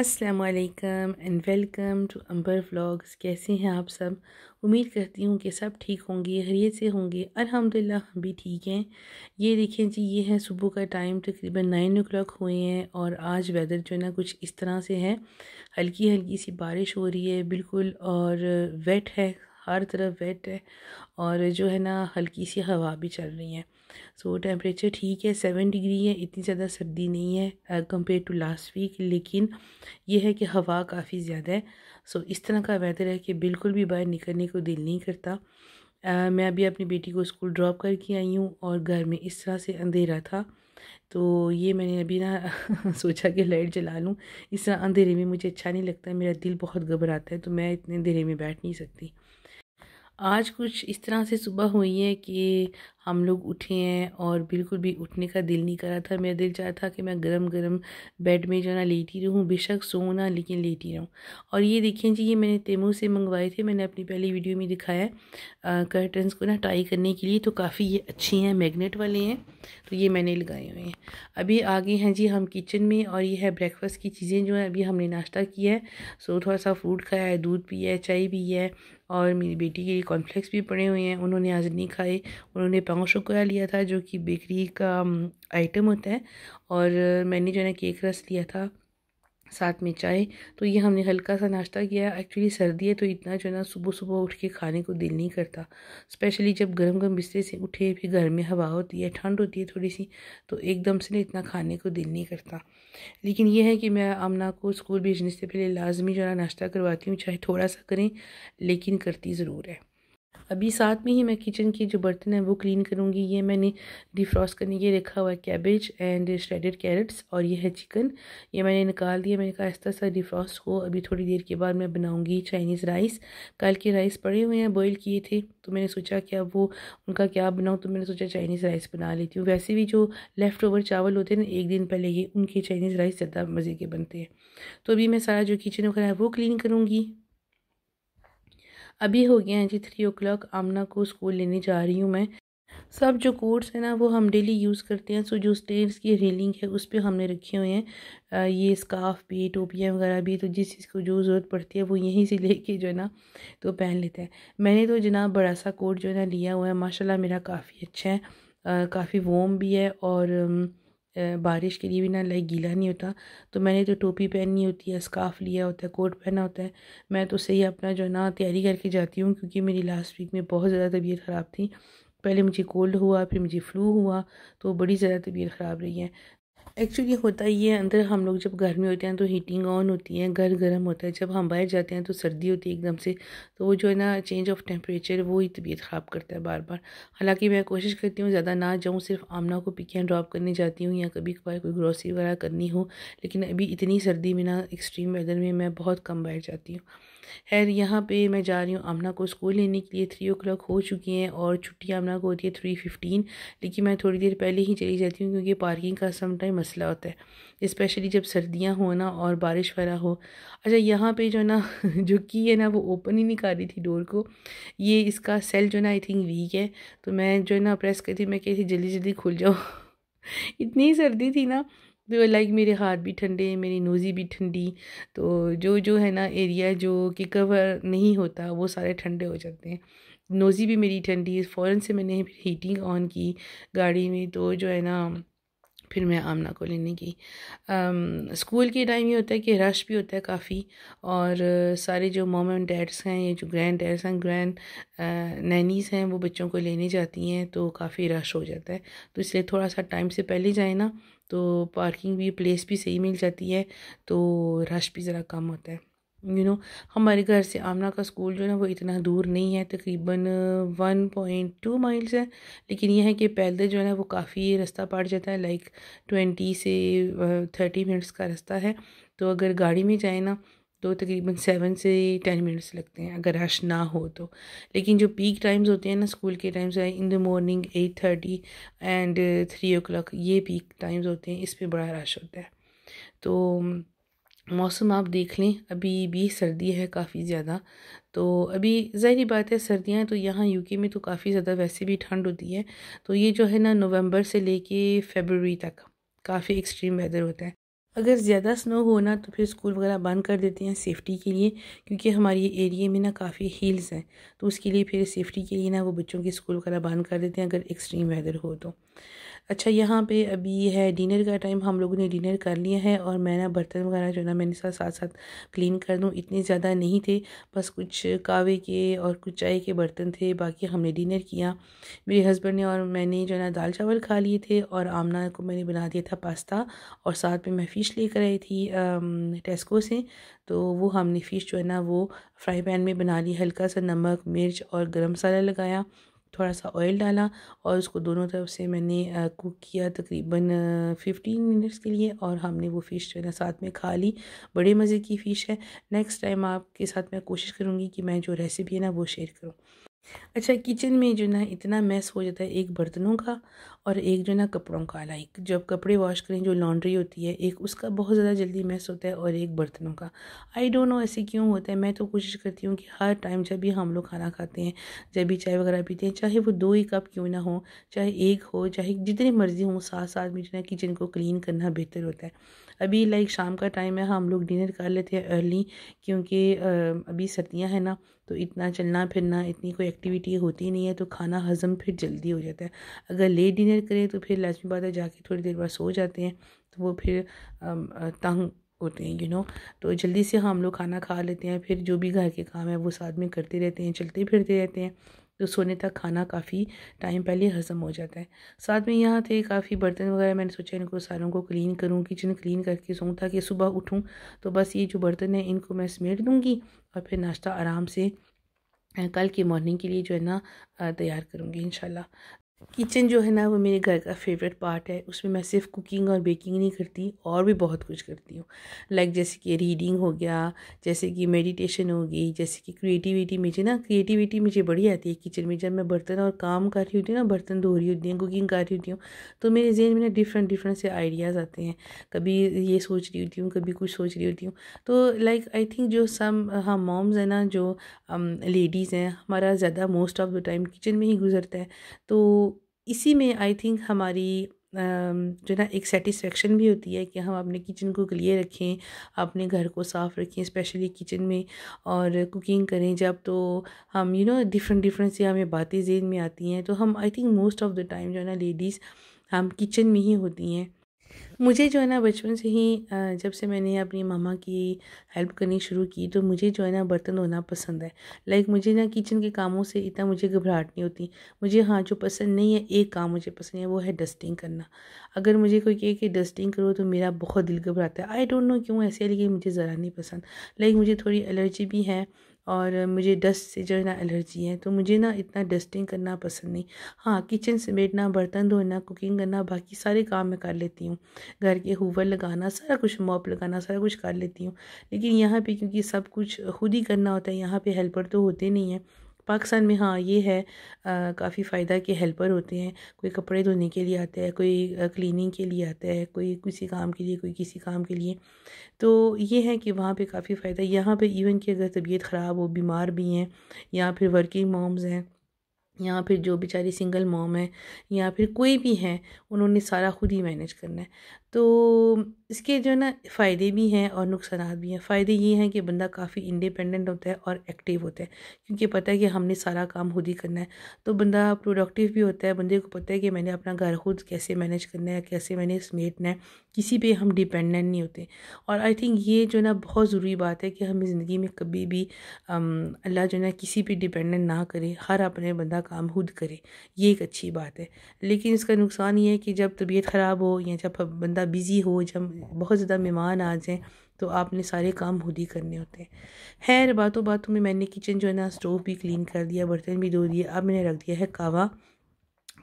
असलकम and welcome to Ambar vlogs कैसे हैं आप सब उम्मीद करती हूँ कि सब ठीक होंगे हरीत से होंगे अल्हम्दुलिल्लाह हम भी ठीक हैं ये देखें जी ये है सुबह का टाइम तकरीबन नाइन ओ क्लाक हुए हैं और आज वेदर जो है ना कुछ इस तरह से है हल्की हल्की सी बारिश हो रही है बिल्कुल और वेट है हर तरफ वेट है और जो है ना हल्की सी हवा भी चल रही है सो टेम्परेचर ठीक है सेवन डिग्री है इतनी ज़्यादा सर्दी नहीं है कंपेयर टू लास्ट वीक लेकिन यह है कि हवा काफ़ी ज़्यादा है सो so, इस तरह का वेदर है कि बिल्कुल भी बाहर निकलने को दिल नहीं करता आ, uh, मैं अभी अपनी बेटी को स्कूल ड्रॉप करके आई हूँ और घर में इस तरह से अंधेरा था तो ये मैंने अभी ना सोचा कि लाइट जला लूँ इस तरह अंधेरे में मुझे अच्छा नहीं लगता मेरा दिल बहुत घबराता है तो मैं इतने अंधेरे में बैठ नहीं सकती आज कुछ इस तरह से सुबह हुई है कि हम लोग उठे हैं और बिल्कुल भी उठने का दिल नहीं करा था मेरा दिल चाह था कि मैं गरम गरम बेड में जो है ना लेटी रहूँ बेशक सो ना लेकिन लेटी रहूँ और ये देखें जी ये मैंने तेमू से मंगवाए थे मैंने अपनी पहली वीडियो में दिखाया कर्टन्स को ना टाई करने के लिए तो काफ़ी ये अच्छे हैं मैगनेट वाले हैं तो ये मैंने लगाए हुए हैं अभी आगे हैं जी हम किचन में और ये है ब्रेकफास्ट की चीज़ें जो है अभी हमने नाश्ता किया है सो थोड़ा सा फ्रूट खाया है दूध पिया है चाय पी है और मेरी बेटी के कॉन्फ्लेक्स भी पड़े हुए हैं उन्होंने आज नहीं खाए उन्होंने लॉन्ग शुक्रा लिया था जो कि बेकरी का आइटम होता है और मैंने जो है ना केक रस लिया था साथ में चाय तो ये हमने हल्का सा नाश्ता किया एक्चुअली सर्दी है तो इतना जो है ना सुबह सुबह उठ के खाने को दिल नहीं करता स्पेशली जब गर्म गर्म बिस्तर से उठे फिर घर में हवा होती है ठंड होती है थोड़ी सी तो एकदम से ना इतना खाने को दिल नहीं करता लेकिन यह है कि मैं आमना को स्कूल भेजने से पहले लाजमी जो है नाश्ता करवाती हूँ चाहे थोड़ा सा करें लेकिन करती ज़रूर है अभी साथ में ही मैं किचन की जो बर्तन है वो क्लीन करूँगी ये मैंने डिफ्रॉस्ट करने के लिए रखा हुआ है कैबेज एंड श्रेडेड कैरेट्स और ये है चिकन ये मैंने निकाल दिया मैंने कहा ऐसा सा डिफ्रॉस्ट हो अभी थोड़ी देर के बाद मैं बनाऊँगी चाइनीज़ राइस कल के राइस पड़े हुए हैं बॉयल किए थे तो मैंने सोचा क्या वो उनका क्या बनाऊँ तो मैंने सोचा चाइनीज़ राइस बना लेती हूँ वैसे भी जो लेफ़्ट ओवर चावल होते हैं ना एक दिन पहले ये उनके चाइनीज़ राइस ज़्यादा मज़े के बनते हैं तो अभी मैं सारा जो किचन वगैरह है वो क्लीन करूँगी अभी हो गया है जी थ्री ओ क्लाक आमना को स्कूल लेने जा रही हूँ मैं सब जो कोट्स हैं ना वो हम डेली यूज़ करते हैं सो जो स्टेयर्स की रेलिंग है उस पर हमने रखे हुए हैं ये स्काफ भी टोपियाँ वगैरह भी तो जिस चीज़ को जो ज़रूरत पड़ती है वो यहीं से लेके जो है ना तो पहन लेते हैं मैंने तो जनाब बड़ा सा कोट जो है ना लिया हुआ है माशाल्लाह मेरा काफ़ी अच्छा है काफ़ी वोम भी है और बारिश के लिए भी ना लाइक गीला नहीं होता तो मैंने तो टोपी पहननी होती है स्काफ़ लिया होता है कोट पहना होता है मैं तो सही अपना जो है ना तैयारी करके जाती हूँ क्योंकि मेरी लास्ट वीक में बहुत ज़्यादा तबीयत ख़राब थी पहले मुझे कोल्ड हुआ फिर मुझे फ़्लू हुआ तो बड़ी ज़्यादा तबीयत ख़राब रही है एक्चुअली होता ही है अंदर हम लोग जब घर में होते हैं तो हीटिंग ऑन होती है घर गर्म होता है जब हम बाहर जाते हैं तो सर्दी होती है एकदम से तो वो जो है ना चेंज ऑफ टेम्परेचर वो ही तबीयत ख़राब करता है बार बार हालांकि मैं कोशिश करती हूँ ज़्यादा ना जाऊँ सिर्फ आमना को पिक एंड ड्रॉप करने जाती हूँ या कभी कभार कोई ग्रॉसरी वगैरह करनी हो लेकिन अभी इतनी सर्दी में ना एक्सट्रीम वेदर में मैं बहुत कम बाहर जाती हूँ खैर यहाँ पे मैं जा रही हूँ अमना को स्कूल लेने के लिए थ्री ओ क्लाक हो चुकी हैं और छुट्टी अमना को होती है थ्री फिफ्टीन लेकिन मैं थोड़ी देर पहले ही चली जाती हूँ क्योंकि पार्किंग का सम टाइम मसला होता है स्पेशली जब सर्दियाँ हो ना और बारिश वगैरह हो अच्छा यहाँ पे जो ना जो की है ना वो ओपन ही नहीं कर रही थी डोर को ये इसका सेल जो ना आई थिंक वीक है तो मैं जो है ना प्रेस करती मैं कहती जल्दी जल्दी खुल जाओ इतनी सर्दी थी ना लाइक तो, मेरे हाथ भी ठंडे मेरी नोज़ी भी ठंडी तो जो जो है ना एरिया जो कि कवर नहीं होता वो सारे ठंडे हो जाते हैं नोज़ी भी मेरी ठंडी फ़ौरन से मैंने हीटिंग ऑन की गाड़ी में तो जो है ना फिर मैं आमना को लेने की स्कूल के टाइम ये होता है कि रश भी होता है काफ़ी और सारे जो मोम एंड डैड्स हैं ये जो ग्रैंड डैड्स हैं ग्रैंड नैनीज़ हैं वो बच्चों को लेने जाती हैं तो काफ़ी रश हो जाता है तो इसलिए थोड़ा सा टाइम से पहले जाए ना तो पार्किंग भी प्लेस भी सही मिल जाती है तो रश भी ज़रा कम होता है यू you नो know, हमारे घर से आमना का स्कूल जो है ना वो इतना दूर नहीं है तकरीबन वन पॉइंट टू माइल्स है लेकिन यह है कि पैदल जो है ना वो काफ़ी रास्ता पड़ जाता है लाइक ट्वेंटी से थर्टी uh, मिनट्स का रास्ता है तो अगर गाड़ी में जाए ना तो तकरीबन सेवन से टेन मिनट्स लगते हैं अगर रश ना हो तो लेकिन जो पीक टाइम्स होते हैं ना स्कूल के times in the morning eight thirty and three o'clock ये पीक टाइम्स होते हैं इस पर बड़ा रश होता है तो मौसम आप देख लें अभी भी सर्दी है काफ़ी ज़्यादा तो अभी ज़ाहरी बात है सर्दियाँ तो यहाँ यूके में तो काफ़ी ज़्यादा वैसे भी ठंड होती है तो ये जो है ना नवंबर से लेके फेबर तक काफ़ी एक्सट्रीम वेदर होता है अगर ज़्यादा स्नो हो ना तो फिर स्कूल वगैरह बंद कर देते हैं सेफ़्टी के लिए क्योंकि हमारे एरिए में ना काफ़ी हील्स हैं तो उसके लिए फिर सेफ़्टी के लिए ना वो बच्चों के स्कूल वगैरह बंद कर देते हैं अगर एक्सट्रीम वेदर हो तो अच्छा यहाँ पे अभी है डिनर का टाइम हम लोगों ने डिनर कर लिया है और मैं ना बर्तन वगैरह जो ना मैंने साथ साथ साथ क्लीन कर दूँ इतने ज़्यादा नहीं थे बस कुछ कावे के और कुछ चाय के बर्तन थे बाकी हमने डिनर किया मेरे हस्बैंड ने और मैंने जो ना दाल चावल खा लिए थे और आमना को मैंने बना दिया था पास्ता और साथ में महफी फ़िश लेकर आई थी टेस्को से तो वो हमने फ़िश जो है ना वो फ्राई पैन में बना ली हल्का सा नमक मिर्च और गरम मसाला लगाया थोड़ा सा ऑयल डाला और उसको दोनों तरफ से मैंने कुक किया तकरीबन फिफ्टीन मिनट्स के लिए और हमने वो फ़िश जो है ना साथ में खा ली बड़े मज़े की फ़िश है नेक्स्ट टाइम आपके साथ मैं कोशिश करूँगी कि मैं जो रेसिपी है ना वो शेयर करूँ अच्छा किचन में जो ना इतना मैस हो जाता है एक बर्तनों का और एक जो ना कपड़ों का लाइक जब कपड़े वॉश करें जो लॉन्ड्री होती है एक उसका बहुत ज़्यादा जल्दी मैस होता है और एक बर्तनों का आई डोंट नो ऐसे क्यों होता है मैं तो कोशिश करती हूँ कि हर टाइम जब भी हम लोग खाना खाते हैं जब भी चाय वगैरह पीते हैं चाहे वो दो ही कप क्यों ना हो चाहे एक हो चाहे जितनी मर्ज़ी हो साथ साथ में जो ना किचन को क्लीन करना बेहतर होता है अभी लाइक शाम का टाइम है हम लोग डिनर कर लेते हैं अर्ली क्योंकि अभी सर्दियाँ हैं ना तो इतना चलना फिरना इतनी कोई एक्टिविटी होती नहीं है तो खाना हज़म फिर जल्दी हो जाता है अगर लेट डिनर करें तो फिर लाजमी बात है जाके थोड़ी देर बाद सो जाते हैं तो वो फिर तंग होते हैं यू नो तो जल्दी से हम लोग खाना खा लेते हैं फिर जो भी घर के काम है वो साथ में करते रहते हैं चलते फिरते रहते हैं जो सोने तक खाना काफ़ी टाइम पहले हज़म हो जाता है साथ में यहाँ थे काफ़ी बर्तन वगैरह मैंने सोचा इनको सारों को क्लीन करूँ किचन क्लीन करके सोऊँ ताकि सुबह उठूँ तो बस ये जो बर्तन है इनको मैं समेट दूँगी और फिर नाश्ता आराम से कल की मॉर्निंग के लिए जो है ना तैयार करूँगी इन किचन जो है ना वो मेरे घर का फेवरेट पार्ट है उसमें मैं सिर्फ कुकिंग और बेकिंग नहीं करती और भी बहुत कुछ करती हूँ लाइक like जैसे कि रीडिंग हो गया जैसे कि मेडिटेशन हो गई जैसे कि क्रिएटिविटी मुझे ना क्रिएटिविटी मुझे बड़ी आती है किचन में जब मैं बर्तन और काम कर रही होती हूँ ना बर्तन धो रही होती हूँ कुकिंग कर रही होती हूँ तो मेरे जहन में ना डिफरेंट डिफरेंट से आइडियाज़ आते हैं कभी ये सोच रही होती हूँ कभी कुछ सोच रही होती हूँ तो लाइक आई थिंक जो सम हाँ मॉम्स हैं ना जो लेडीज़ um, हैं हमारा ज़्यादा most of the time kitchen में ही गुजरता है तो इसी में आई थिंक हमारी जो ना एक सेटिस्फेक्शन भी होती है कि हम अपने किचन को क्लियर रखें अपने घर को साफ़ रखें स्पेशली किचन में और कुकिंग करें जब तो हम यू नो डिफरेंट डिफरेंट से हमें बातें जेन में आती हैं तो हम I think most of the time जो है ना लेडीज़ हम किचन में ही होती हैं मुझे जो है ना बचपन से ही जब से मैंने अपनी मामा की हेल्प करनी शुरू की तो मुझे जो है ना बर्तन धोना पसंद है लाइक मुझे ना किचन के कामों से इतना मुझे घबराहट नहीं होती मुझे हाँ जो पसंद नहीं है एक काम मुझे पसंद है वो है डस्टिंग करना अगर मुझे कोई कहे कि डस्टिंग करो तो मेरा बहुत दिल घबराता है आई डोंट नो क्यों ऐसे है लेकिन मुझे ज़रा नहीं पसंद लाइक मुझे थोड़ी एलर्जी भी है और मुझे डस्ट से जो है ना एलर्जी है तो मुझे ना इतना डस्टिंग करना पसंद नहीं हाँ किचन समेटना बर्तन धोना कुकिंग करना बाकी सारे काम मैं कर लेती हूँ घर के हुवर लगाना सारा कुछ मॉप लगाना सारा कुछ कर लेती हूँ लेकिन यहाँ पे क्योंकि सब कुछ खुद ही करना होता है यहाँ पे हेल्पर तो होते नहीं हैं पाकिस्तान में हाँ ये है काफ़ी फ़ायदा के हेल्पर होते हैं कोई कपड़े धोने के लिए आता है कोई क्लीनिंग के लिए आता है कोई किसी काम के लिए कोई किसी काम के लिए तो ये है कि वहाँ पे काफ़ी फ़ायदा यहाँ पे इवन कि अगर तबीयत ख़राब हो बीमार भी हैं या फिर वर्किंग मॉम्स हैं या फिर जो बेचारी सिंगल मॉम है या फिर कोई भी है उन्होंने सारा खुद ही मैनेज करना है तो इसके जो है ना फ़ायदे भी हैं और नुकसान भी हैं फ़ायदे ये हैं कि बंदा काफ़ी इंडिपेंडेंट होता है और एक्टिव होता है क्योंकि पता है कि हमने सारा काम खुद ही करना है तो बंदा प्रोडक्टिव भी होता है बंदे को पता है कि मैंने अपना घर खुद कैसे मैनेज करना है कैसे मैंने समेटना है किसी पे हम डिपेंडेंट नहीं होते और आई थिंक ये जो ना बहुत ज़रूरी बात है कि हमें ज़िंदगी में कभी भी अल्लाह जो ना किसी पे डिपेंडेंट ना करे हर अपने बंदा काम खुद करे ये एक अच्छी बात है लेकिन इसका नुकसान ये है कि जब तबीयत ख़राब हो या जब बंदा बिज़ी हो जब बहुत ज़्यादा मेहमान आ जाएँ तो आपने सारे काम खुद ही करने होते हैं खैर बातों बातों में मैंने किचन जो है ना स्टोव भी क्लीन कर दिया बर्तन भी धो दिए अब मैंने रख दिया है कावा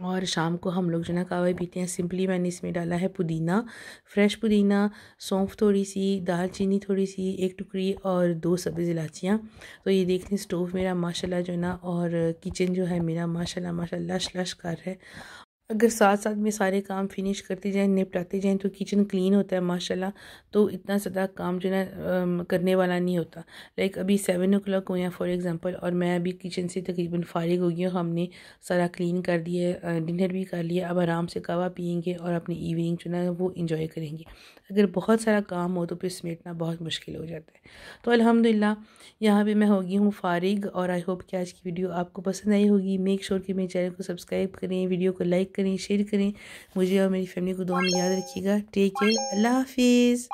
और शाम को हम लोग जो ना कावा पीते हैं सिंपली मैंने इसमें डाला है पुदीना फ्रेश पुदीना सौंफ थोड़ी सी दालचीनी थोड़ी सी एक टुकड़ी और दो सब्ज़ इलाचियाँ तो ये देखते हैं स्टोव मेरा माशाल्लाह जो ना और किचन जो है मेरा माशाल्लाह माशाल्लाह लश लश कर है अगर साथ साथ में सारे काम फिनिश करते जाएँ निपटाते जाएँ तो किचन क्लीन होता है माशाल्लाह तो इतना ज़्यादा काम जो ना करने वाला नहीं होता लाइक अभी सेवन ओ क्लाक हो या फॉर एग्ज़ाम्पल और मैं अभी किचन से तकरीबन फारिग हो गई हूँ हमने सारा क्लीन कर दिया है डिनर भी कर लिया अब आराम से कावा पियेंगे और अपनी इवनिंग जो ना वो इंजॉय करेंगे अगर बहुत सारा काम हो तो फिर समेटना बहुत मुश्किल हो जाता है तो अलहमदिल्ला यहाँ पर मैं होगी हूँ फारिग और आई होप कि आज की वीडियो आपको पसंद आई होगी मेक श्योर कि मेरे चैनल को सब्सक्राइब करें वीडियो को लाइक करें शेयर करें मुझे और मेरी फैमिली को दुआ में याद रखिएगा टेक केयर अल्लाह हाफिज़